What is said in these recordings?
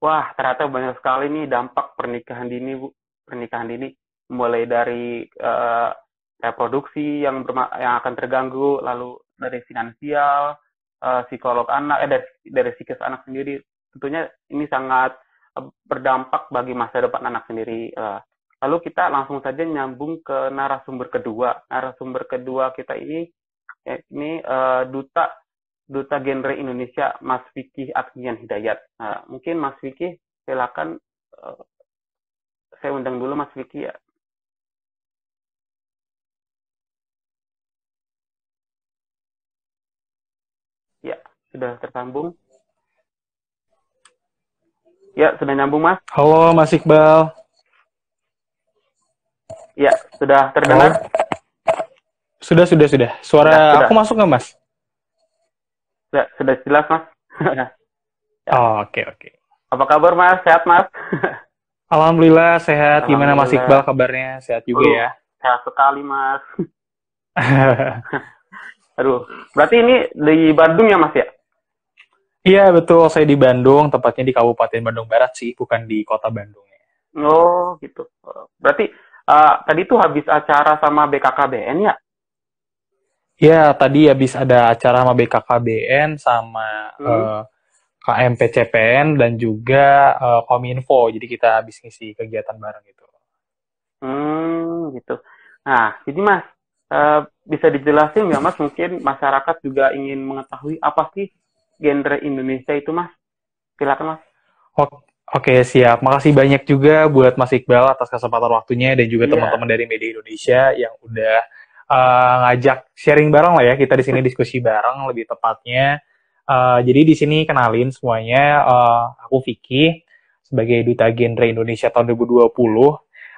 wah ternyata banyak sekali nih dampak pernikahan dini bu pernikahan dini mulai dari uh, reproduksi yang yang akan terganggu lalu dari finansial uh, psikolog anak eh dari dari psikis anak sendiri tentunya ini sangat eh, berdampak bagi masa depan anak sendiri uh, lalu kita langsung saja nyambung ke narasumber kedua narasumber kedua kita ini ini uh, duta Duta Genre Indonesia Mas Vicky Adrian Hidayat. Nah, mungkin Mas Vicky silakan uh, saya undang dulu Mas Vicky ya. Ya, sudah tersambung. Ya, sudah nyambung Mas. Halo Mas Iqbal. Ya, sudah terdengar. Sudah, sudah, sudah. Suara sudah, sudah. aku masuk nggak Mas? Ya, sudah jelas, Mas. ya. oh, oke, okay, oke. Okay. Apa kabar, Mas? Sehat, Mas? Alhamdulillah sehat. Alhamdulillah. Gimana Mas Iqbal kabarnya? Sehat juga Aduh, ya? Sehat sekali, Mas. Aduh, berarti ini di Bandung ya, Mas ya? Iya, betul. Saya di Bandung, tepatnya di Kabupaten Bandung Barat sih, bukan di Kota Bandung ya. Oh, gitu. Berarti uh, tadi tuh habis acara sama BKKBN ya? Ya, tadi habis ada acara sama BKKBN sama hmm. uh, eh, KMPCPN dan juga uh, Kominfo. Jadi kita habis ngisi kegiatan bareng itu. Hmm, gitu. Nah, jadi Mas, uh, bisa dijelasin nggak Mas mungkin masyarakat juga ingin mengetahui apa sih genre Indonesia itu Mas? Silakan Mas. Oke. Oke, siap. Makasih banyak juga buat Mas Iqbal atas kesempatan waktunya dan juga iya. teman-teman yeah. dari Media Indonesia yang udah Eh, ngajak sharing bareng lah ya kita di sini diskusi bareng lebih tepatnya. Uh, jadi di sini kenalin semuanya uh, aku Vicky sebagai duta genre Indonesia tahun 2020.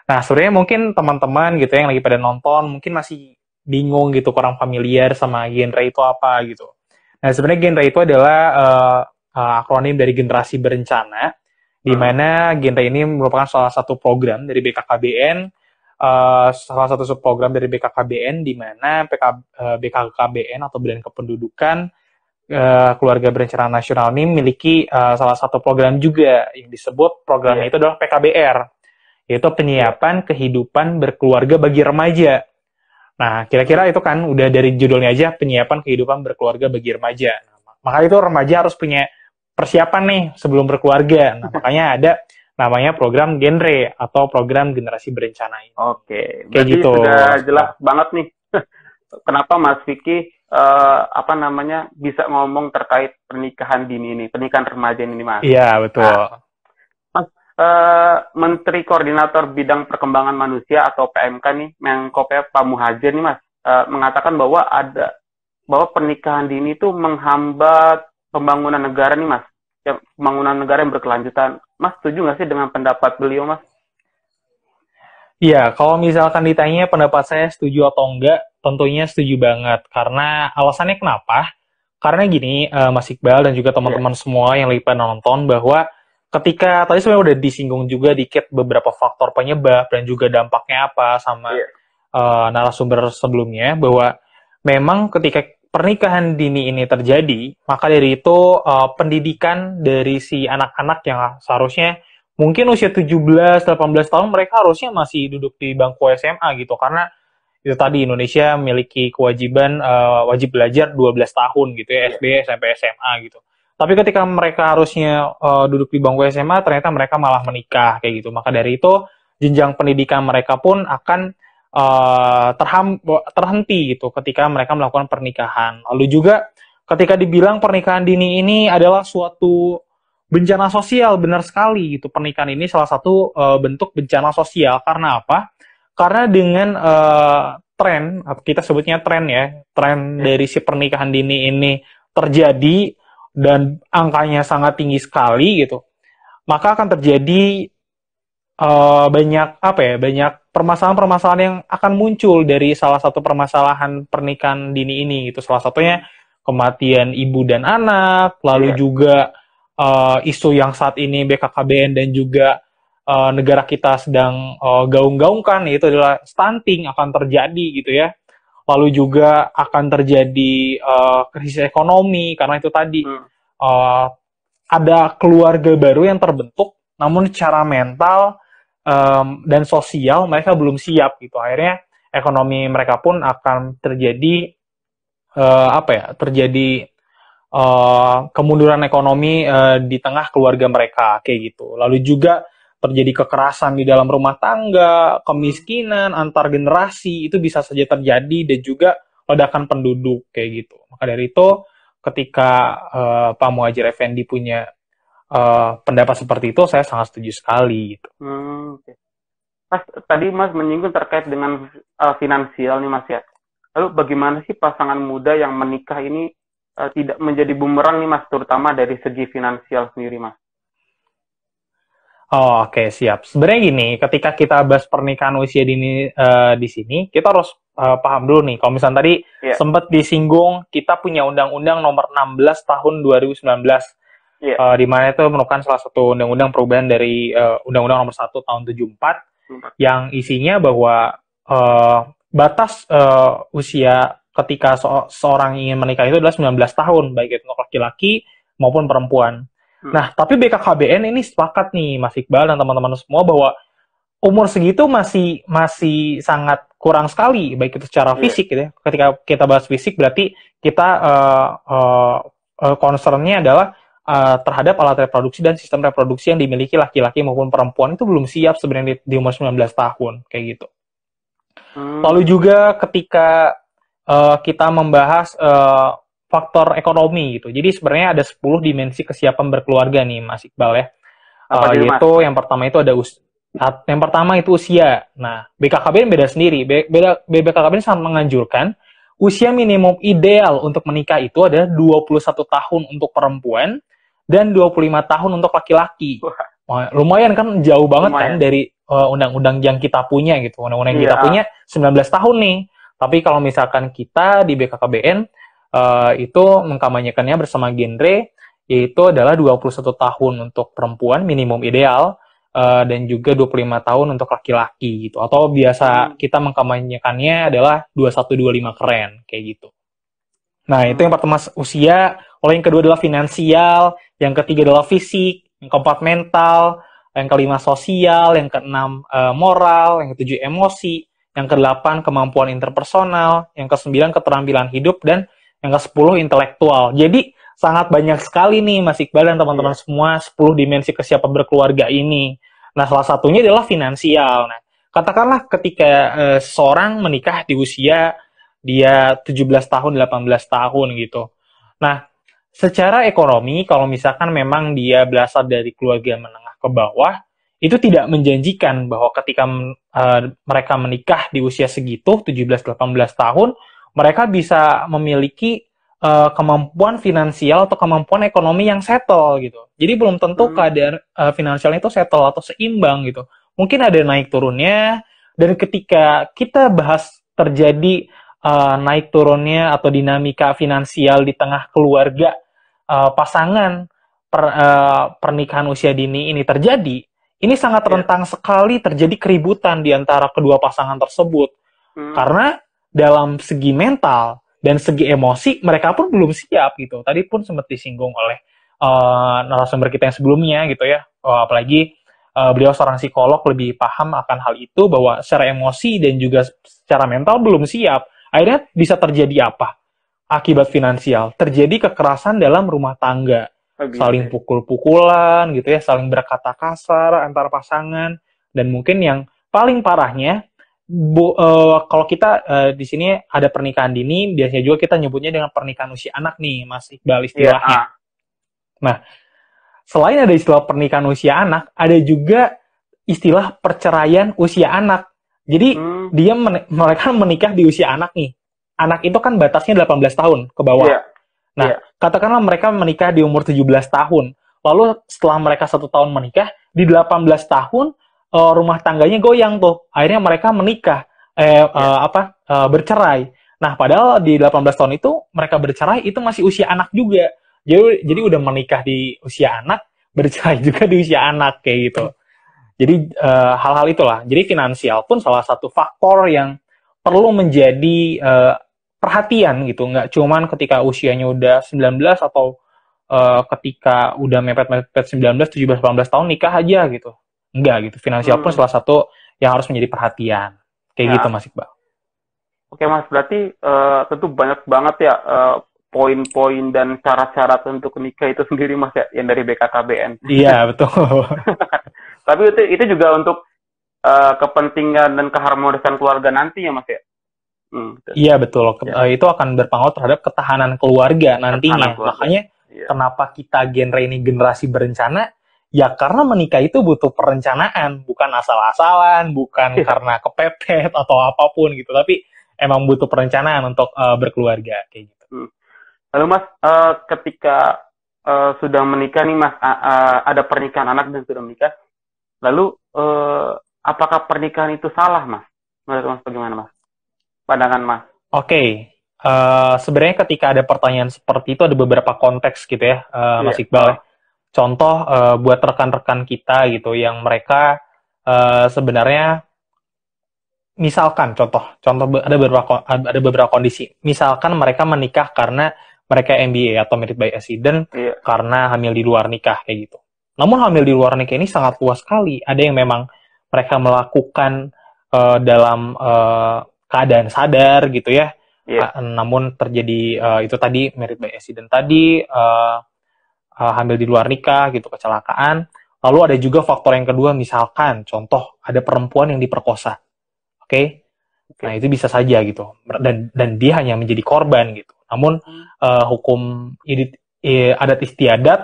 Nah sebenarnya mungkin teman-teman gitu ya yang lagi pada nonton mungkin masih bingung gitu kurang familiar sama genre itu apa gitu. Nah sebenarnya genre itu adalah uh, uh, akronim dari generasi berencana di hmm. mana genre ini merupakan salah satu program dari BKKBN Eh, salah satu subprogram dari BKKBN di mana PK, uh, eh, BKKBN atau Badan Kependudukan uh, Keluarga Berencana Nasional ini memiliki uh, salah satu program juga yang disebut programnya iya. itu adalah PKBR yaitu penyiapan kehidupan berkeluarga bagi remaja. Nah, kira-kira itu kan udah dari judulnya aja penyiapan kehidupan berkeluarga bagi remaja. Nah, maka itu remaja harus punya persiapan nih sebelum berkeluarga. Nah, makanya ada namanya program genre atau program generasi berencana ini. Oke, jadi gitu. sudah jelas banget nih kenapa Mas Vicky uh, apa namanya bisa ngomong terkait pernikahan dini ini, pernikahan remaja ini Mas. Iya, betul. Nah, Mas uh, Menteri Koordinator Bidang Perkembangan Manusia atau PMK nih Menko Pak Muhajir nih Mas uh, mengatakan bahwa ada bahwa pernikahan dini itu menghambat pembangunan negara nih Mas ya, pembangunan negara yang berkelanjutan. Mas setuju nggak sih dengan pendapat beliau, Mas? Iya, kalau misalkan ditanya pendapat saya setuju atau enggak, tentunya setuju banget. Karena alasannya kenapa? Karena gini, uh, Mas Iqbal dan juga teman-teman iya. semua yang lagi penonton bahwa ketika tadi sebenarnya udah disinggung juga dikit beberapa faktor penyebab dan juga dampaknya apa sama yeah. Iya. uh, narasumber sebelumnya bahwa memang ketika pernikahan dini ini terjadi, maka dari itu uh, pendidikan dari si anak-anak yang seharusnya mungkin usia 17-18 tahun mereka harusnya masih duduk di bangku SMA gitu karena itu tadi Indonesia memiliki kewajiban uh, wajib belajar 12 tahun gitu ya iya. SD, SMP, SMA gitu. Tapi ketika mereka harusnya uh, duduk di bangku SMA ternyata mereka malah menikah kayak gitu. Maka dari itu jenjang pendidikan mereka pun akan uh, terhenti gitu ketika mereka melakukan pernikahan. Lalu juga ketika dibilang pernikahan dini ini adalah suatu bencana sosial, benar sekali gitu. Pernikahan ini salah satu uh, bentuk bencana sosial karena apa? Karena dengan uh, tren atau kita sebutnya tren ya, tren ya. dari si pernikahan dini ini terjadi dan angkanya sangat tinggi sekali gitu. Maka akan terjadi uh, banyak apa ya banyak permasalahan-permasalahan yang akan muncul dari salah satu permasalahan pernikahan dini ini gitu salah satunya kematian ibu dan anak lalu yeah. juga uh, isu yang saat ini BKKBN dan juga uh, negara kita sedang uh, gaung-gaungkan itu adalah stunting akan terjadi gitu ya lalu juga akan terjadi uh, krisis ekonomi karena itu tadi hmm. uh, ada keluarga baru yang terbentuk namun secara mental um, dan sosial mereka belum siap gitu akhirnya ekonomi mereka pun akan terjadi uh, apa ya terjadi uh, kemunduran ekonomi uh, di tengah keluarga mereka kayak gitu lalu juga terjadi kekerasan di dalam rumah tangga kemiskinan antar generasi itu bisa saja terjadi dan juga ledakan penduduk kayak gitu maka dari itu ketika uh, Pak Muhajir Effendi punya Eh, pendapat seperti itu saya sangat setuju sekali gitu. Hmm, okay. Mas tadi Mas menyinggung terkait dengan uh, finansial nih Mas ya. Lalu bagaimana sih pasangan muda yang menikah ini uh, tidak menjadi bumerang nih Mas terutama dari segi finansial sendiri Mas? Oh, Oke okay, siap. Sebenarnya gini, ketika kita bahas pernikahan usia dini uh, di sini, kita harus uh, paham dulu nih. Kalau misalnya tadi yeah. sempat disinggung, kita punya undang-undang nomor 16 tahun 2019 yeah. Iya. uh, di mana itu merupakan salah satu undang-undang perubahan dari uh, Undang-Undang Nomor 1 Tahun 74 hmm. yang isinya bahwa uh, batas uh, usia ketika so seorang ingin menikah itu adalah 19 tahun baik itu laki-laki maupun perempuan. Hmm. Nah, tapi BKKBN ini sepakat nih Mas Iqbal dan teman-teman semua bahwa umur segitu masih masih sangat kurang sekali baik itu secara iya. fisik gitu ya. Ketika kita bahas fisik berarti kita uh, uh, concernnya adalah uh, terhadap alat reproduksi dan sistem reproduksi yang dimiliki laki-laki maupun perempuan itu belum siap sebenarnya di, di umur 19 tahun kayak gitu. Hmm. Lalu juga ketika uh, kita membahas uh, faktor ekonomi gitu. Jadi sebenarnya ada 10 dimensi kesiapan berkeluarga nih Mas Iqbal ya. Apa uh, itu yang pertama itu ada us yang pertama itu usia. Nah, BKKBN beda sendiri. B beda BKKBN sangat menganjurkan usia minimum ideal untuk menikah itu adalah 21 tahun untuk perempuan dan 25 tahun untuk laki-laki. lumayan kan jauh banget kan lumayan. kan dari eh, undang-undang uh, yang kita punya gitu. Undang-undang yang yeah. kita iya. punya 19 tahun nih. Tapi kalau misalkan kita di BKKBN uh, eh, itu mengkampanyekannya bersama genre yaitu adalah 21 tahun untuk perempuan minimum ideal uh, dan juga 25 tahun untuk laki-laki gitu. Atau biasa hmm. kita mengkampanyekannya adalah 2125 keren kayak gitu. Nah, itu hmm. yang pertama usia, oleh yang kedua adalah finansial, yang ketiga adalah fisik, yang keempat mental, yang kelima sosial, yang keenam eh, moral, yang ketujuh emosi, yang kedelapan kemampuan interpersonal, yang kesembilan keterampilan hidup dan yang kesepuluh intelektual. Jadi sangat banyak sekali nih Mas Iqbal dan teman-teman iya. semua 10 dimensi kesiapan berkeluarga ini. Nah, salah satunya adalah finansial. Nah, katakanlah ketika uh, eh, seorang menikah di usia dia 17 tahun, 18 tahun gitu. Nah, secara ekonomi kalau misalkan memang dia berasal dari keluarga menengah ke bawah itu tidak menjanjikan bahwa ketika uh, mereka menikah di usia segitu 17-18 tahun mereka bisa memiliki uh, kemampuan finansial atau kemampuan ekonomi yang settle gitu. Jadi belum tentu hmm. kadar uh, eh, finansialnya itu settle atau seimbang gitu. Mungkin ada naik turunnya dan ketika kita bahas terjadi uh, naik turunnya atau dinamika finansial di tengah keluarga uh, pasangan per, uh, pernikahan usia dini ini terjadi, ini sangat iya. rentang yeah. sekali terjadi keributan di antara kedua pasangan tersebut. Hmm. Karena dalam segi mental dan segi emosi mereka pun belum siap gitu. Tadi pun sempat disinggung oleh uh, narasumber kita yang sebelumnya gitu ya. Oh, apalagi uh, beliau seorang psikolog lebih paham akan hal itu bahwa secara emosi dan juga secara mental belum siap. Akhirnya bisa terjadi apa? akibat finansial. Terjadi kekerasan dalam rumah tangga, oh, gitu. saling ya. pukul-pukulan gitu ya, saling berkata kasar antar pasangan dan mungkin yang paling parahnya bu, uh, kalau kita uh, di sini ada pernikahan dini, biasanya juga kita nyebutnya dengan pernikahan usia anak nih, masih Iqbal iya, ah. istilahnya. Yeah. Nah, selain ada istilah pernikahan usia anak, ada juga istilah perceraian usia anak. Jadi hmm. dia men mereka menikah di usia anak nih, anak itu kan batasnya 18 tahun ke bawah. Yeah. Nah, yeah. katakanlah mereka menikah di umur 17 tahun. Lalu setelah mereka satu tahun menikah, di 18 tahun eh, rumah tangganya goyang tuh. Akhirnya mereka menikah, eh, yeah. Iya. apa eh, bercerai. Nah, padahal di 18 tahun itu mereka bercerai itu masih usia anak juga. Jadi, jadi udah menikah di usia anak, bercerai juga di usia anak kayak gitu. Jadi hal eh, hal-hal itulah. Jadi finansial pun salah satu faktor yang perlu menjadi perhatian gitu nggak cuman ketika usianya udah 19 atau uh, ketika udah mepet-mepet 19 17 18 tahun nikah aja gitu enggak gitu finansial hmm. pun salah satu yang harus menjadi perhatian kayak ya. gitu Mas Iqbal Oke Mas berarti uh, tentu banyak banget ya uh, poin-poin dan syarat-syarat untuk nikah itu sendiri Mas ya yang dari BKKBN Iya betul Tapi itu itu juga untuk uh, kepentingan dan keharmonisan keluarga nanti ya Mas ya Hmm, iya betul. Ya. Eh, itu akan berpengaruh terhadap ketahanan keluarga nantinya. keluarga. Makanya ya. kenapa kita genre ini generasi berencana? Ya karena menikah itu butuh perencanaan, bukan asal-asalan, bukan karena kepepet atau apapun gitu. Tapi emang butuh perencanaan untuk uh, berkeluarga kayak gitu. Hmm. Lalu Mas, uh, ketika uh, sudah menikah nih Mas, uh, uh, ada pernikahan anak dan sudah menikah. Lalu uh, apakah pernikahan itu salah Mas? Menurut Mas bagaimana Mas? pandangan Mas? Oke, okay. uh, eh, sebenarnya ketika ada pertanyaan seperti itu ada beberapa konteks gitu ya, uh, eh, yeah. Mas Iqbal. Contoh uh, buat rekan-rekan kita gitu yang mereka uh, sebenarnya misalkan contoh contoh ada beberapa ada beberapa kondisi. Misalkan mereka menikah karena mereka MBA atau merit by accident yeah. karena hamil di luar nikah kayak gitu. Namun hamil di luar nikah ini sangat luas sekali. Ada yang memang mereka melakukan uh, dalam uh, keadaan sadar gitu ya. Yeah. Iya. namun terjadi uh, itu tadi merit by accident tadi uh, uh, hamil di luar nikah gitu kecelakaan. Lalu ada juga faktor yang kedua misalkan contoh ada perempuan yang diperkosa. Oke. Okay? Okay. Nah, itu bisa saja gitu. Dan dan dia hanya menjadi korban gitu. Namun hmm. uh, hukum idit, eh, adat istiadat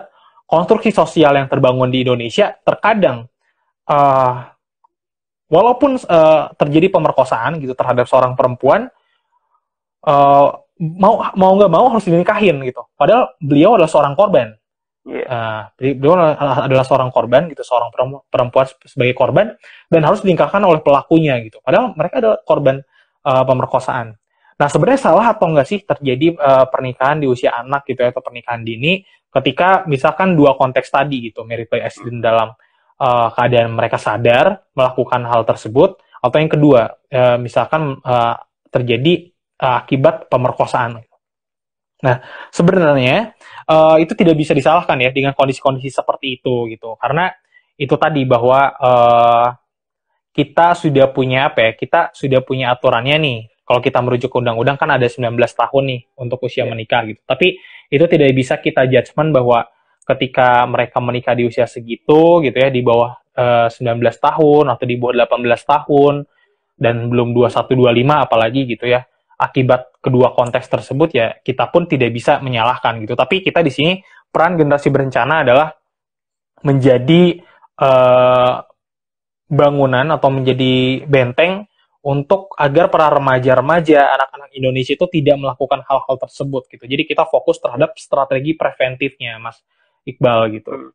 konstruksi sosial yang terbangun di Indonesia terkadang uh, walaupun uh, terjadi pemerkosaan gitu terhadap seorang perempuan uh, mau mau nggak mau harus dinikahin gitu padahal beliau adalah seorang korban yeah. Iya. uh, beliau adalah seorang korban gitu seorang perempuan sebagai korban dan harus dinikahkan oleh pelakunya gitu padahal mereka adalah korban uh, pemerkosaan nah sebenarnya salah atau enggak sih terjadi uh, pernikahan di usia anak gitu ya, atau pernikahan dini ketika misalkan dua konteks tadi gitu merit by accident dalam uh, keadaan mereka sadar melakukan hal tersebut atau yang kedua uh, misalkan uh, terjadi uh, akibat pemerkosaan. Nah sebenarnya uh, itu tidak bisa disalahkan ya dengan kondisi-kondisi seperti itu gitu karena itu tadi bahwa uh, kita sudah punya apa ya kita sudah punya aturannya nih kalau kita merujuk ke undang-undang kan ada 19 tahun nih untuk usia iya. menikah gitu. Tapi itu tidak bisa kita judgement bahwa ketika mereka menikah di usia segitu gitu ya di bawah e, eh, 19 tahun atau di bawah 18 tahun dan belum 2125 apalagi gitu ya. Akibat kedua konteks tersebut ya kita pun tidak bisa menyalahkan gitu. Tapi kita di sini peran generasi berencana adalah menjadi e, bangunan atau menjadi benteng untuk agar para remaja-remaja anak-anak Indonesia itu tidak melakukan hal-hal tersebut gitu. Jadi kita fokus terhadap strategi preventifnya, Mas. Iqbal gitu. Hmm.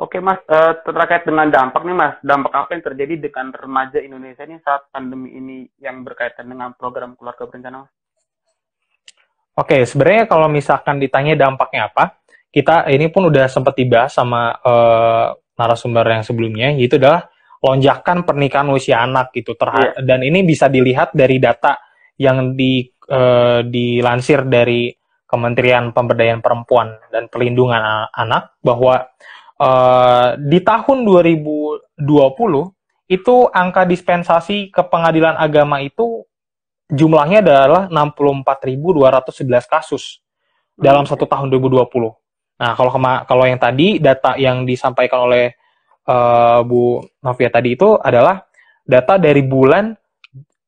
Oke mas, eh, terkait dengan dampak nih mas, dampak apa yang terjadi dengan remaja Indonesia ini saat pandemi ini yang berkaitan dengan program keluarga berencana Oke, sebenarnya kalau misalkan ditanya dampaknya apa, kita ini pun udah sempat tiba sama uh, narasumber yang sebelumnya, yaitu adalah lonjakan pernikahan usia anak gitu terhadap iya. yeah. dan ini bisa dilihat dari data yang di uh, dilansir dari Kementerian Pemberdayaan Perempuan dan Perlindungan Anak bahwa uh, di tahun 2020 itu angka dispensasi ke pengadilan agama itu jumlahnya adalah 64.211 kasus dalam hmm. satu tahun 2020. Nah, kalau kalau yang tadi data yang disampaikan oleh uh, Bu Novia tadi itu adalah data dari bulan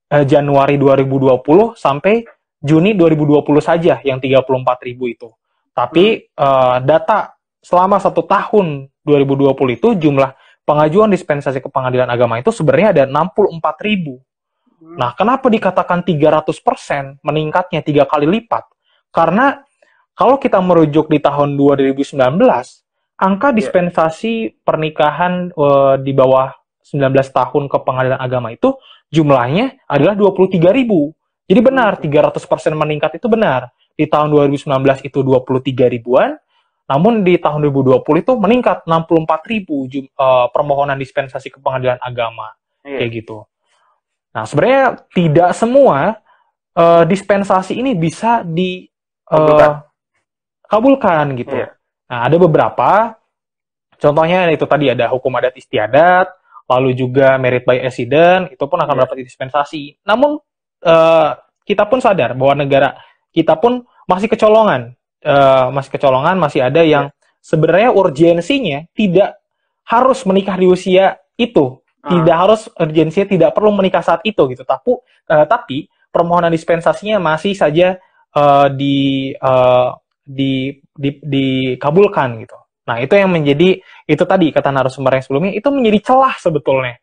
uh, Januari 2020 sampai Juni 2020 saja yang 34 ribu itu. Tapi uh, data selama satu tahun 2020 itu jumlah pengajuan dispensasi ke pengadilan agama itu sebenarnya ada 64 ribu. Hmm. Nah, kenapa dikatakan 300% meningkatnya tiga kali lipat? Karena kalau kita merujuk di tahun 2019, angka ya. dispensasi pernikahan uh, di bawah 19 tahun ke pengadilan agama itu jumlahnya adalah 23 ribu jadi benar, 300% meningkat itu benar. Di tahun 2019 itu 23 ribuan, namun di tahun 2020 itu meningkat 64 ribu uh, permohonan dispensasi ke pengadilan agama. Iya. Kayak gitu. Nah, sebenarnya tidak semua uh, dispensasi ini bisa dikabulkan, eh, uh, gitu. Iya. Nah, ada beberapa contohnya itu tadi ada hukum adat istiadat, lalu juga merit by accident itu pun akan mendapat iya. dapat dispensasi. Namun Eh, kita pun sadar bahwa negara kita pun masih kecolongan, uh, masih kecolongan, masih ada iya. yang sebenarnya urgensinya tidak harus menikah di usia itu, uh. tidak harus urgensinya tidak perlu menikah saat itu gitu. Tapi uh, tapi permohonan dispensasinya masih saja uh, di, uh, di di dikabulkan gitu. Nah, itu yang menjadi itu tadi kata narasumber yang sebelumnya itu menjadi celah sebetulnya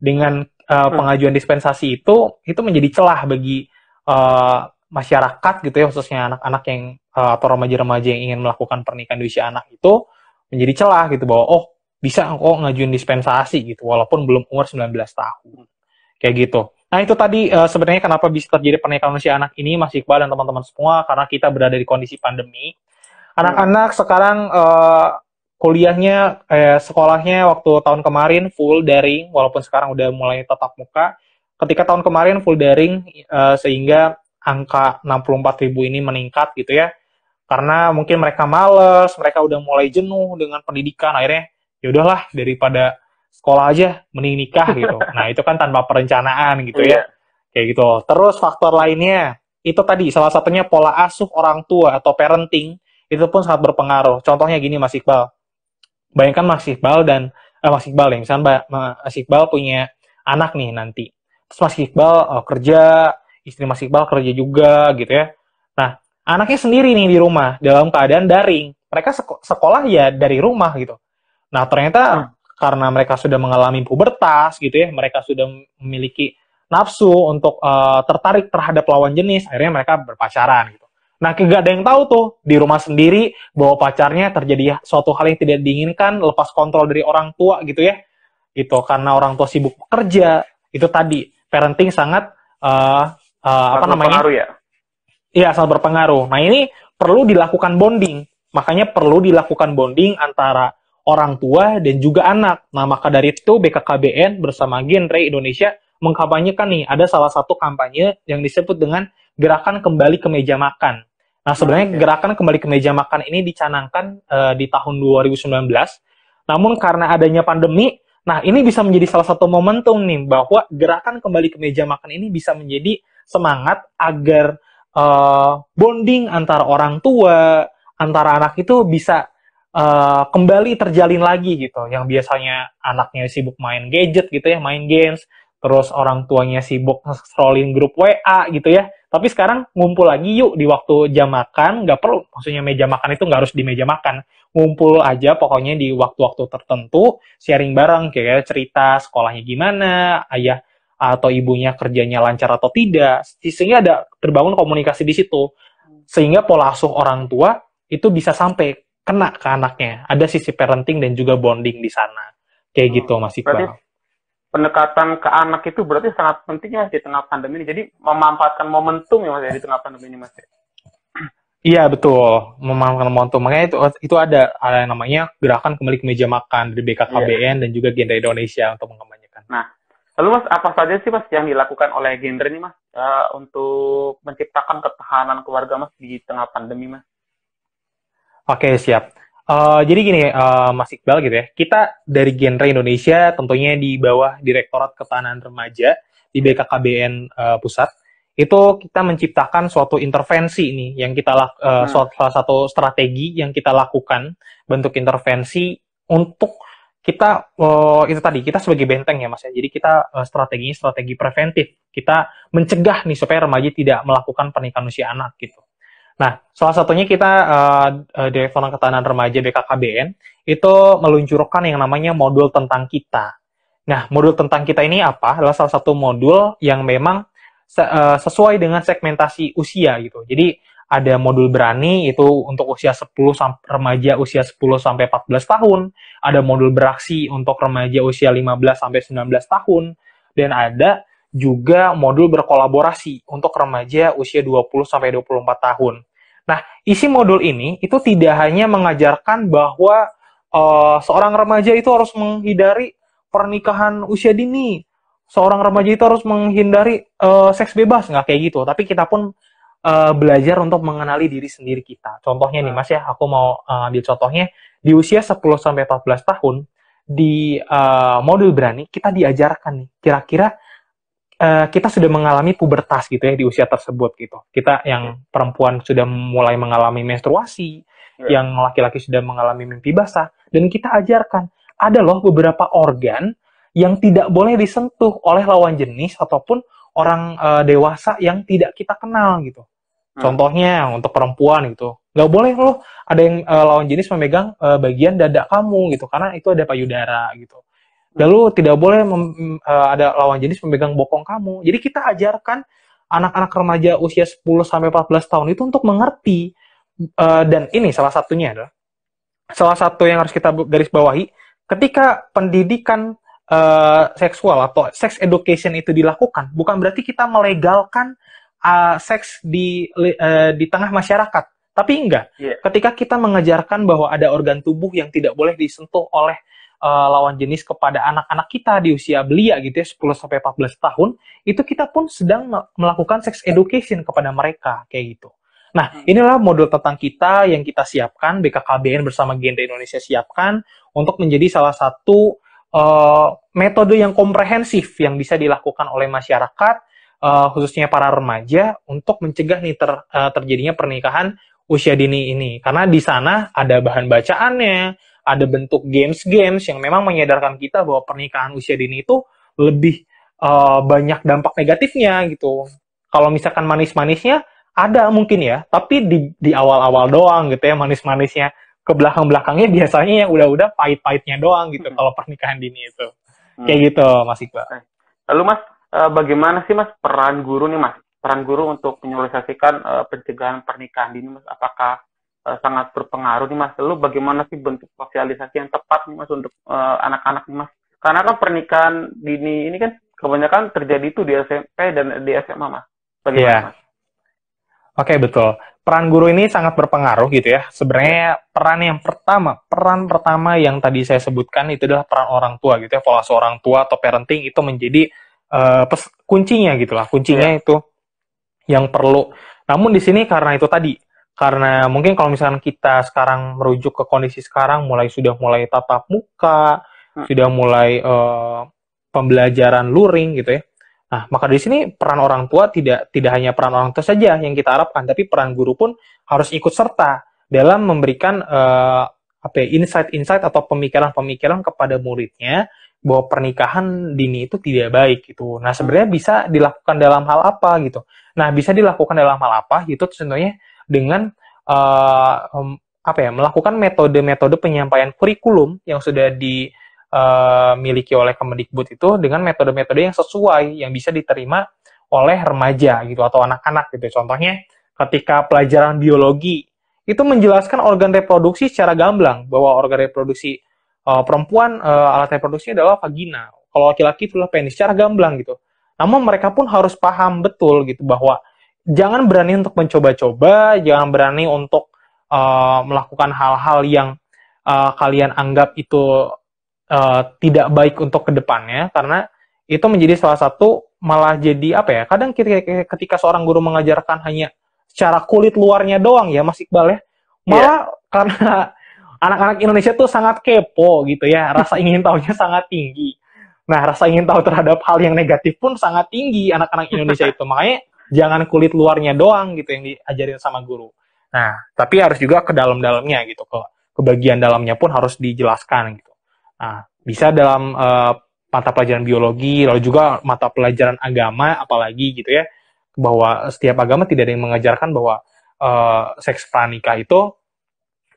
dengan uh, pengajuan dispensasi itu itu menjadi celah bagi uh, masyarakat gitu ya khususnya anak-anak yang uh, atau remaja-remaja yang ingin melakukan pernikahan di usia anak itu menjadi celah gitu bahwa oh bisa kok ngajuin dispensasi gitu walaupun belum umur 19 tahun kayak gitu. Nah itu tadi uh, sebenarnya kenapa bisa terjadi pernikahan usia anak ini Mas Iqbal dan teman-teman semua karena kita berada di kondisi pandemi. Anak-anak sekarang uh, kuliahnya eh, sekolahnya waktu tahun kemarin full daring walaupun sekarang udah mulai tetap muka ketika tahun kemarin full daring eh, sehingga angka 64 ribu ini meningkat gitu ya karena mungkin mereka males mereka udah mulai jenuh dengan pendidikan akhirnya yaudahlah daripada sekolah aja mending nikah gitu nah itu kan tanpa perencanaan gitu ya iya. kayak gitu terus faktor lainnya itu tadi salah satunya pola asuh orang tua atau parenting itu pun sangat berpengaruh contohnya gini Mas Iqbal bayangkan Mas Iqbal dan eh, Mas Iqbal ya, misalnya Mas Iqbal punya anak nih nanti. Terus Mas Iqbal oh, kerja, istri Mas Iqbal kerja juga gitu ya. Nah, anaknya sendiri nih di rumah dalam keadaan daring. Mereka sekolah ya dari rumah gitu. Nah, ternyata hmm. karena mereka sudah mengalami pubertas gitu ya, mereka sudah memiliki nafsu untuk uh, tertarik terhadap lawan jenis, akhirnya mereka berpacaran. Gitu. Nah, gak ada yang tahu tuh di rumah sendiri bahwa pacarnya terjadi suatu hal yang tidak diinginkan, lepas kontrol dari orang tua gitu ya. Gitu karena orang tua sibuk kerja Itu tadi parenting sangat uh, uh, apa namanya? ya. Iya, sangat berpengaruh. Nah, ini perlu dilakukan bonding. Makanya perlu dilakukan bonding antara orang tua dan juga anak. Nah, maka dari itu BKKBN bersama Genre Indonesia mengkampanyekan nih ada salah satu kampanye yang disebut dengan gerakan kembali ke meja makan Nah, oh, sebenarnya okay. gerakan kembali ke meja makan ini dicanangkan uh, di tahun 2019. Namun karena adanya pandemi, nah ini bisa menjadi salah satu momentum nih bahwa gerakan kembali ke meja makan ini bisa menjadi semangat agar uh, bonding antara orang tua, antara anak itu bisa uh, kembali terjalin lagi gitu. Yang biasanya anaknya sibuk main gadget gitu ya, main games, terus orang tuanya sibuk scrolling grup WA gitu ya tapi sekarang ngumpul lagi yuk di waktu jam makan, nggak perlu. Maksudnya meja makan itu nggak harus di meja makan. Ngumpul aja pokoknya di waktu-waktu tertentu, sharing bareng, kayak cerita sekolahnya gimana, ayah atau ibunya kerjanya lancar atau tidak. Sehingga ada terbangun komunikasi di situ. Sehingga pola asuh orang tua itu bisa sampai kena ke anaknya. Ada sisi parenting dan juga bonding di sana. Kayak hmm. gitu Mas oh, Iqbal pendekatan ke anak itu berarti sangat penting mas di tengah pandemi ini. Jadi memanfaatkan momentum ya mas ya di tengah pandemi ini mas. Ya? Iya betul, memanfaatkan momentum. Makanya itu itu ada, ada yang namanya gerakan kembali ke meja makan dari BKKBN yeah. dan juga Gender Indonesia untuk mengembangkan. Nah, lalu mas apa saja sih mas yang dilakukan oleh Gender ini mas uh, untuk menciptakan ketahanan keluarga mas di tengah pandemi mas? Oke siap. Uh, jadi gini, uh, Mas Iqbal gitu ya, kita dari genre Indonesia tentunya di bawah Direktorat Ketahanan Remaja di BKKBN uh, eh, Pusat, itu kita menciptakan suatu intervensi ini yang kita uh, hmm. suatu, salah satu strategi yang kita lakukan bentuk intervensi untuk kita uh, itu tadi kita sebagai benteng ya mas ya jadi kita uh, strategi strategi preventif kita mencegah nih supaya remaja tidak melakukan pernikahan usia anak gitu Nah, salah satunya kita uh, eh, eh, dari Ketahanan Remaja BKKBN itu meluncurkan yang namanya modul tentang kita. Nah, modul tentang kita ini apa? Adalah salah satu modul yang memang se uh, sesuai dengan segmentasi usia gitu. Jadi ada modul berani itu untuk usia 10 remaja usia 10 sampai 14 tahun, ada modul beraksi untuk remaja usia 15 sampai 19 tahun dan ada juga modul berkolaborasi untuk remaja usia 20 sampai 24 tahun. Nah, isi modul ini itu tidak hanya mengajarkan bahwa uh, seorang remaja itu harus menghindari pernikahan usia dini, seorang remaja itu harus menghindari uh, seks bebas, nggak kayak gitu. Tapi kita pun uh, belajar untuk mengenali diri sendiri kita. Contohnya nih Mas ya, aku mau uh, ambil contohnya di usia 10 sampai 14 tahun di uh, modul berani kita diajarkan nih kira-kira Eh, kita sudah mengalami pubertas gitu ya di usia tersebut gitu. Kita yang iya. perempuan sudah mulai mengalami menstruasi, iya. yang laki-laki sudah mengalami mimpi basah dan kita ajarkan ada loh beberapa organ yang tidak boleh disentuh oleh lawan jenis ataupun orang uh, dewasa yang tidak kita kenal gitu. Nah. Contohnya untuk perempuan gitu, nggak boleh loh ada yang uh, lawan jenis memegang uh, bagian dada kamu gitu karena itu ada payudara gitu. Lalu tidak boleh mem, uh, ada lawan jenis memegang bokong kamu. Jadi kita ajarkan anak-anak remaja usia 10 sampai 14 tahun itu untuk mengerti uh, dan ini salah satunya adalah salah satu yang harus kita garis bawahi ketika pendidikan uh, seksual atau sex education itu dilakukan bukan berarti kita melegalkan uh, seks di uh, di tengah masyarakat. Tapi enggak. Yeah. Ketika kita mengajarkan bahwa ada organ tubuh yang tidak boleh disentuh oleh uh, lawan jenis kepada anak-anak kita di usia belia gitu ya 10 sampai 14 tahun itu kita pun sedang melakukan sex education kepada mereka kayak gitu. Nah, hmm. inilah modul tentang kita yang kita siapkan BKKBN bersama Genda Indonesia siapkan untuk menjadi salah satu uh, metode yang komprehensif yang bisa dilakukan oleh masyarakat uh, khususnya para remaja untuk mencegah nih ter, uh, terjadinya pernikahan usia dini ini karena di sana ada bahan bacaannya ada bentuk games-games yang memang menyadarkan kita bahwa pernikahan usia dini itu lebih uh, banyak dampak negatifnya gitu. Kalau misalkan manis-manisnya ada mungkin ya, tapi di di awal-awal doang gitu ya manis-manisnya. Ke belakang-belakangnya biasanya yang udah-udah pahit-pahitnya doang gitu hmm. kalau pernikahan dini itu. Hmm. Kayak gitu Mas Iqbal. Lalu Mas, eh, bagaimana sih Mas peran guru nih Mas? Peran guru untuk menyosialisasikan eh, pencegahan pernikahan dini Mas apakah uh, sangat berpengaruh nih mas lu bagaimana sih bentuk sosialisasi yang tepat nih mas untuk eh, anak-anak uh, mas karena kan pernikahan dini ini kan kebanyakan terjadi itu di SMP dan di SMA mas bagaimana yeah. mas Oke, okay, betul. Peran guru ini sangat berpengaruh gitu ya. Sebenarnya peran yang pertama, peran pertama yang tadi saya sebutkan itu adalah peran orang tua gitu ya. pola seorang tua atau parenting itu menjadi uh, kuncinya gitu lah. Kuncinya yeah. itu yang perlu. Namun di sini karena itu tadi karena mungkin kalau misalkan kita sekarang merujuk ke kondisi sekarang mulai sudah mulai tatap muka hmm. sudah mulai uh, pembelajaran luring gitu ya nah maka di sini peran orang tua tidak tidak hanya peran orang tua saja yang kita harapkan tapi peran guru pun harus ikut serta dalam memberikan uh, apa ya, insight-insight atau pemikiran-pemikiran kepada muridnya bahwa pernikahan dini itu tidak baik gitu. Nah sebenarnya hmm. bisa dilakukan dalam hal apa gitu. Nah bisa dilakukan dalam hal apa gitu tentunya dengan uh, apa ya melakukan metode-metode penyampaian kurikulum yang sudah dimiliki eh, oleh Kemendikbud itu dengan metode-metode yang sesuai yang bisa diterima oleh remaja gitu atau anak-anak gitu. Contohnya ketika pelajaran biologi itu menjelaskan organ reproduksi secara gamblang bahwa organ reproduksi uh, perempuan uh, alat reproduksinya adalah vagina. Kalau laki-laki itulah penis secara gamblang gitu. Namun mereka pun harus paham betul gitu bahwa jangan berani untuk mencoba-coba, jangan berani untuk uh, melakukan hal-hal yang uh, kalian anggap itu uh, tidak baik untuk kedepannya, karena itu menjadi salah satu malah jadi apa ya? Kadang ketika seorang guru mengajarkan hanya secara kulit luarnya doang ya, Mas Iqbal ya, malah yeah. karena anak-anak Indonesia tuh sangat kepo gitu ya, rasa ingin tahunya sangat tinggi. Nah, rasa ingin tahu terhadap hal yang negatif pun sangat tinggi anak-anak Indonesia itu. Makanya jangan kulit luarnya doang gitu yang diajarin sama guru. Nah, tapi harus juga ke dalam-dalamnya gitu, ke, ke bagian dalamnya pun harus dijelaskan gitu. Nah, bisa dalam uh, mata pelajaran biologi, lalu juga mata pelajaran agama, apalagi gitu ya, bahwa setiap agama tidak ada yang mengajarkan bahwa uh, seks pranika itu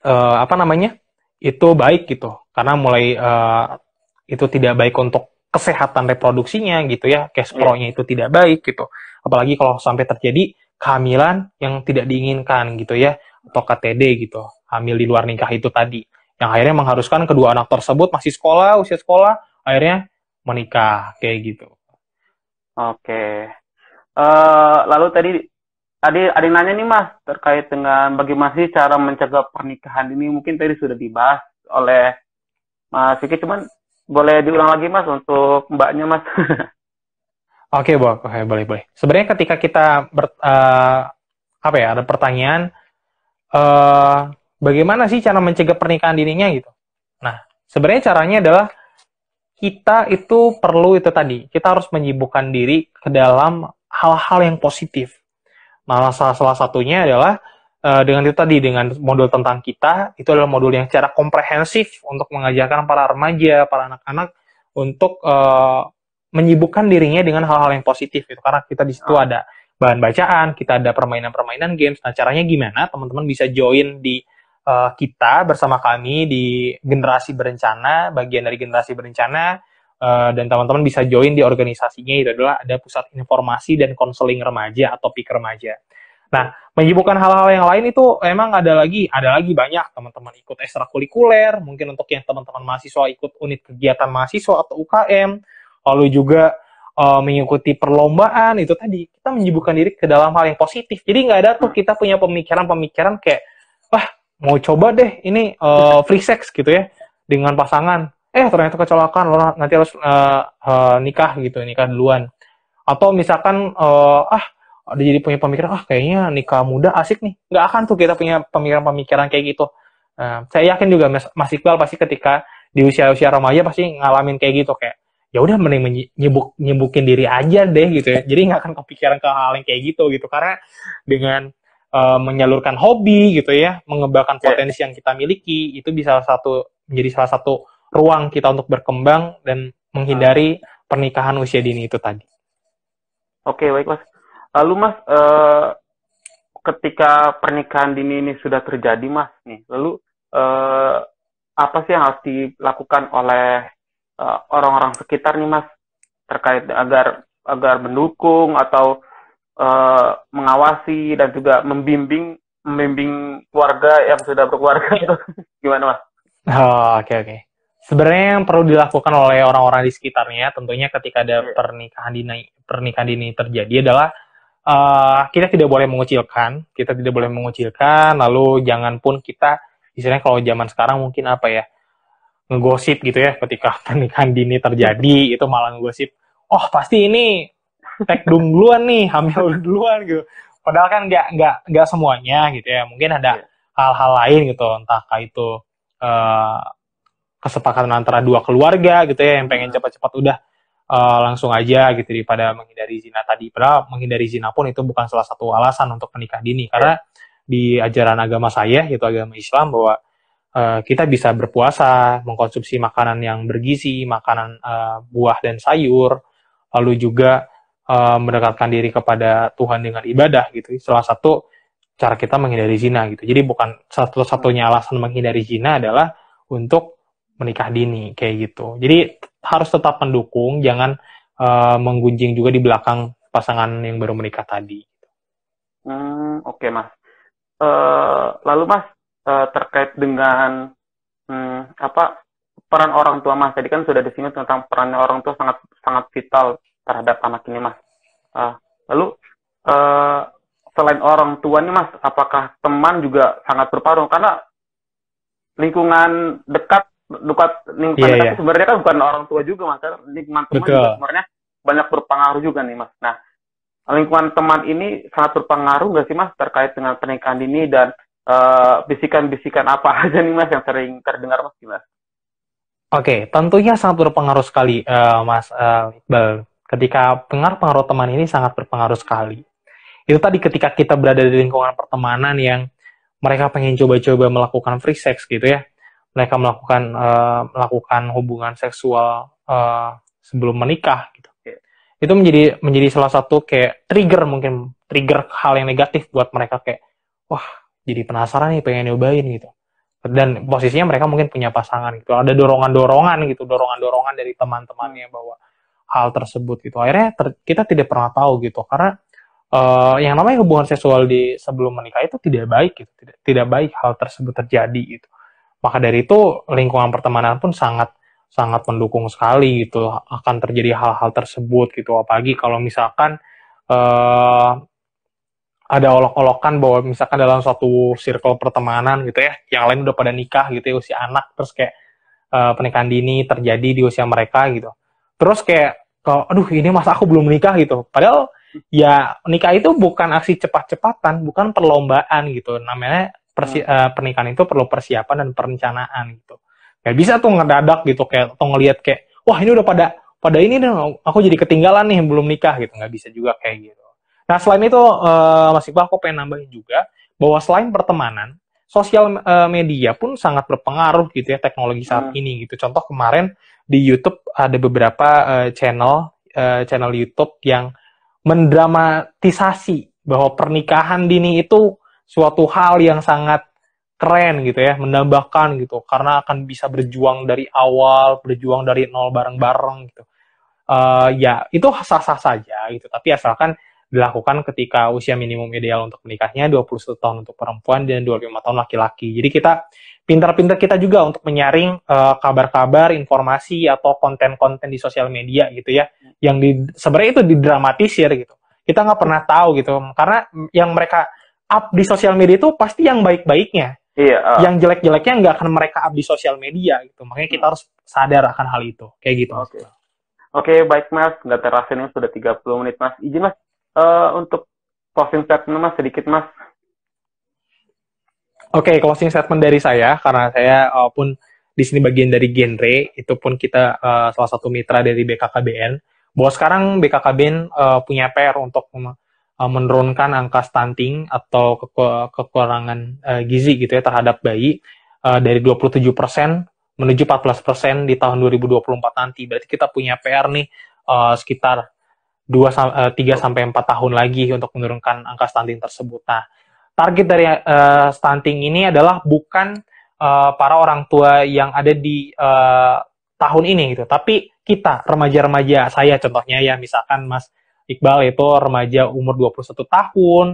uh, apa namanya itu baik gitu, karena mulai uh, itu tidak baik untuk kesehatan reproduksinya gitu ya, cash pro-nya iya. itu tidak baik gitu apalagi kalau sampai terjadi kehamilan yang tidak diinginkan gitu ya atau KTD gitu hamil di luar nikah itu tadi yang akhirnya mengharuskan kedua anak tersebut masih sekolah usia sekolah akhirnya menikah kayak gitu oke uh, lalu tadi tadi ada yang nanya nih mas terkait dengan bagaimana sih cara mencegah pernikahan ini mungkin tadi sudah dibahas oleh mas Vicky cuman boleh diulang lagi mas untuk mbaknya mas Oke, okay, boleh, okay, boleh, boleh. Sebenarnya ketika kita ber, uh, apa ya, ada pertanyaan, uh, bagaimana sih cara mencegah pernikahan dirinya gitu? Nah, sebenarnya caranya adalah kita itu perlu itu tadi, kita harus menyibukkan diri ke dalam hal-hal yang positif. Malah salah, salah satunya adalah uh, dengan itu tadi, dengan modul tentang kita, itu adalah modul yang secara komprehensif untuk mengajarkan para remaja, para anak-anak untuk uh, menyibukkan dirinya dengan hal-hal yang positif gitu karena kita di situ ah. ada bahan bacaan, kita ada permainan-permainan games. Nah, caranya gimana? Teman-teman bisa join di uh, kita bersama kami di generasi berencana, bagian dari generasi berencana uh, dan teman-teman bisa join di organisasinya itu adalah ada pusat informasi dan konseling remaja atau PIK remaja. Nah, menyibukkan hal-hal yang lain itu emang ada lagi, ada lagi banyak teman-teman ikut ekstrakurikuler, mungkin untuk yang teman-teman mahasiswa ikut unit kegiatan mahasiswa atau UKM, lalu juga uh, mengikuti perlombaan itu tadi kita menyibukkan diri ke dalam hal yang positif jadi nggak ada tuh kita punya pemikiran-pemikiran kayak wah mau coba deh ini uh, free sex gitu ya dengan pasangan eh ternyata kecelakaan lo nanti harus uh, uh, nikah gitu nikah duluan atau misalkan uh, ah jadi punya pemikiran ah kayaknya nikah muda asik nih nggak akan tuh kita punya pemikiran-pemikiran kayak gitu Nah, saya yakin juga Mas, Mas Iqbal pasti ketika di usia-usia remaja pasti ngalamin kayak gitu kayak ya udah mending nyibuk nyibukin diri aja deh gitu ya jadi nggak akan kepikiran ke hal yang kayak gitu gitu karena dengan uh, menyalurkan hobi gitu ya mengembangkan ya. potensi yang kita miliki itu bisa salah satu menjadi salah satu ruang kita untuk berkembang dan menghindari pernikahan usia dini itu tadi oke baik mas lalu mas uh, ketika pernikahan dini ini sudah terjadi mas nih lalu uh, apa sih yang harus dilakukan oleh orang eh, orang-orang sekitar nih mas terkait agar agar mendukung atau uh, mengawasi dan juga membimbing membimbing keluarga yang sudah berkeluarga itu iya. gimana mas? Oke oh, oke. Okay, okay. Sebenarnya yang perlu dilakukan oleh orang-orang di sekitarnya tentunya ketika ada iya. pernikahan dini pernikahan dini terjadi adalah uh, kita tidak boleh mengucilkan, kita tidak boleh mengucilkan, lalu jangan pun kita misalnya kalau zaman sekarang mungkin apa ya ngegosip gitu ya ketika pernikahan dini terjadi itu malah ngegosip oh pasti ini tag dung duluan nih hamil duluan gitu padahal kan nggak nggak nggak semuanya gitu ya mungkin ada iya. hal-hal yeah. lain gitu entah itu uh, kesepakatan antara dua keluarga gitu ya yang pengen iya. cepat-cepat udah uh, langsung aja gitu daripada menghindari zina tadi padahal menghindari zina pun itu bukan salah satu alasan untuk menikah dini karena iya. di ajaran agama saya yaitu agama Islam bahwa uh, kita bisa berpuasa, mengkonsumsi makanan yang bergizi, makanan uh, buah dan sayur, lalu juga uh, mendekatkan diri kepada Tuhan dengan ibadah gitu. Salah satu cara kita menghindari zina gitu. Jadi bukan satu-satunya alasan menghindari zina adalah untuk menikah dini kayak gitu. Jadi harus tetap mendukung, jangan uh, menggunjing juga di belakang pasangan yang baru menikah tadi. Hmm, oke okay, mas. Uh, lalu mas, uh, terkait dengan hmm, apa peran orang tua mas tadi kan sudah disini tentang peran orang tua sangat sangat vital terhadap anak ini mas uh, lalu uh, selain orang tua nih mas apakah teman juga sangat berpengaruh karena lingkungan dekat dekat lingkungan yeah, dekat yeah. sebenarnya kan bukan orang tua juga mas lingkungan teman juga sebenarnya banyak berpengaruh juga nih mas nah lingkungan teman ini sangat berpengaruh nggak sih mas terkait dengan pernikahan ini dan Eh, bisikan-bisikan uh, apa aja nih mas yang sering terdengar mas Oke, okay, tentunya sangat berpengaruh sekali uh, mas uh, Iqbal. Ketika pengaruh-pengaruh teman ini sangat berpengaruh sekali. Itu tadi ketika kita berada di lingkungan pertemanan yang mereka pengen coba-coba melakukan free sex gitu ya. Mereka melakukan uh, melakukan hubungan seksual uh, sebelum menikah gitu. Itu menjadi menjadi salah satu kayak trigger mungkin trigger hal yang negatif buat mereka kayak wah jadi penasaran nih pengen nyobain gitu dan posisinya mereka mungkin punya pasangan gitu ada dorongan-dorongan gitu dorongan-dorongan dari teman-temannya bahwa hal tersebut gitu akhirnya ter, kita tidak pernah tahu gitu karena uh, yang namanya hubungan seksual di sebelum menikah itu tidak baik gitu tidak tidak baik hal tersebut terjadi gitu maka dari itu lingkungan pertemanan pun sangat sangat mendukung sekali gitu akan terjadi hal-hal tersebut gitu apalagi kalau misalkan eh, ada olok-olokan bahwa misalkan dalam suatu circle pertemanan gitu ya, yang lain udah pada nikah gitu ya, usia anak, terus kayak uh, pernikahan dini terjadi di usia mereka gitu. Terus kayak, kalau aduh ini masa aku belum nikah gitu. Padahal ya nikah itu bukan aksi cepat-cepatan, bukan perlombaan gitu. Namanya persi uh, pernikahan itu perlu persiapan dan perencanaan gitu. Gak bisa tuh ngedadak gitu kayak atau ngeliat kayak wah ini udah pada pada ini dong aku jadi ketinggalan nih belum nikah gitu. Gak bisa juga kayak gitu. Nah, selain itu, uh, Mas Iqbal, aku pengen nambahin juga bahwa selain pertemanan, sosial uh, media pun sangat berpengaruh gitu ya teknologi saat hmm. ini gitu. Contoh kemarin di YouTube ada beberapa uh, channel uh, channel YouTube yang mendramatisasi bahwa pernikahan dini itu suatu hal yang sangat keren gitu ya, menambahkan gitu karena akan bisa berjuang dari awal, berjuang dari nol bareng-bareng gitu. Uh, ya itu sah-sah saja gitu, tapi asalkan dilakukan ketika usia minimum ideal untuk menikahnya 21 tahun untuk perempuan dan 25 tahun laki-laki. Jadi kita pintar-pintar kita juga untuk menyaring kabar eh, kabar-kabar, informasi atau konten-konten di sosial media gitu ya, yang di sebenarnya itu didramatisir gitu. Kita nggak pernah tahu gitu, karena yang mereka up di sosial media itu pasti yang baik-baiknya. Iya. Uh. Yang jelek-jeleknya nggak akan mereka up di sosial media gitu. Makanya kita hmm. harus sadar akan hal itu, kayak gitu. Oke. Okay. Oke, okay, baik Mas. Nggak terasa ini sudah 30 menit Mas. Izin Mas, Eh, untuk closing statement mas sedikit mas. Oke, okay, closing statement dari saya karena saya uh, pun di sini bagian dari genre, itu pun kita uh, salah satu mitra dari BKKBN. Bahwa sekarang BKKBN uh, punya PR untuk menurunkan angka stunting atau ke kekurangan uh, gizi gitu ya terhadap bayi uh, dari 27% persen menuju 14% persen di tahun 2024 nanti. Berarti kita punya PR nih uh, sekitar 2 3 eh, sampai 4 tahun lagi untuk menurunkan angka stunting tersebut. Nah, target dari uh, stunting ini adalah bukan uh, para orang tua yang ada di uh, tahun ini gitu, tapi kita remaja-remaja saya contohnya ya misalkan Mas Iqbal itu remaja umur 21 tahun,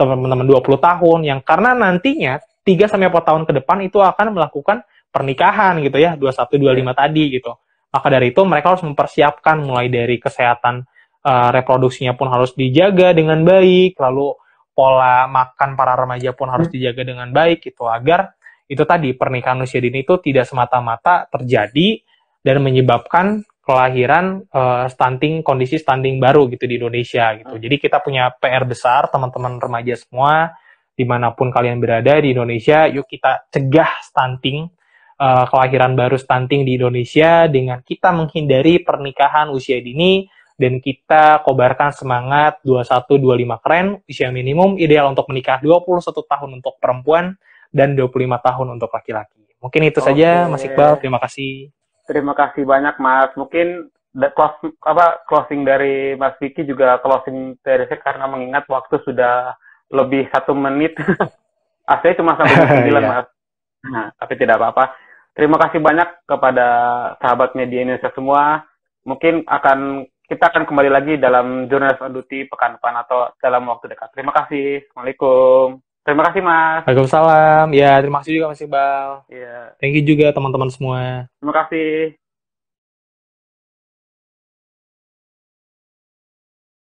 teman-teman 20 tahun yang karena nantinya 3 sampai 4 tahun ke depan itu akan melakukan pernikahan gitu ya, 21 25 iya. tadi gitu. Maka dari itu mereka harus mempersiapkan mulai dari kesehatan Eh, reproduksinya pun harus dijaga dengan baik, lalu pola makan para remaja pun harus hmm. dijaga dengan baik gitu agar itu tadi pernikahan usia dini itu tidak semata-mata terjadi dan menyebabkan kelahiran uh, stunting kondisi stunting baru gitu di Indonesia gitu. Hmm. Jadi kita punya PR besar teman-teman remaja semua dimanapun kalian berada di Indonesia, yuk kita cegah stunting uh, kelahiran baru stunting di Indonesia dengan kita menghindari pernikahan usia dini dan kita kobarkan semangat 21-25 keren, usia minimum ideal untuk menikah 21 tahun untuk perempuan, dan 25 tahun untuk laki-laki. Mungkin itu Oke. saja Mas Iqbal, terima kasih. Terima kasih banyak Mas. Mungkin the close, apa, closing dari Mas Vicky juga closing dari saya karena mengingat waktu sudah lebih satu menit. asli ah, cuma sampai sembilan iya. Mas. Nah, tapi tidak apa-apa. Terima kasih banyak kepada sahabat media Indonesia semua. Mungkin akan kita akan kembali lagi dalam Jurnalis on Duty pekan depan atau dalam waktu dekat. Terima kasih. Assalamualaikum. Terima kasih Mas. Waalaikumsalam. Ya, terima kasih juga Mas Iqbal. Iya. Thank you juga teman-teman semua. Terima kasih.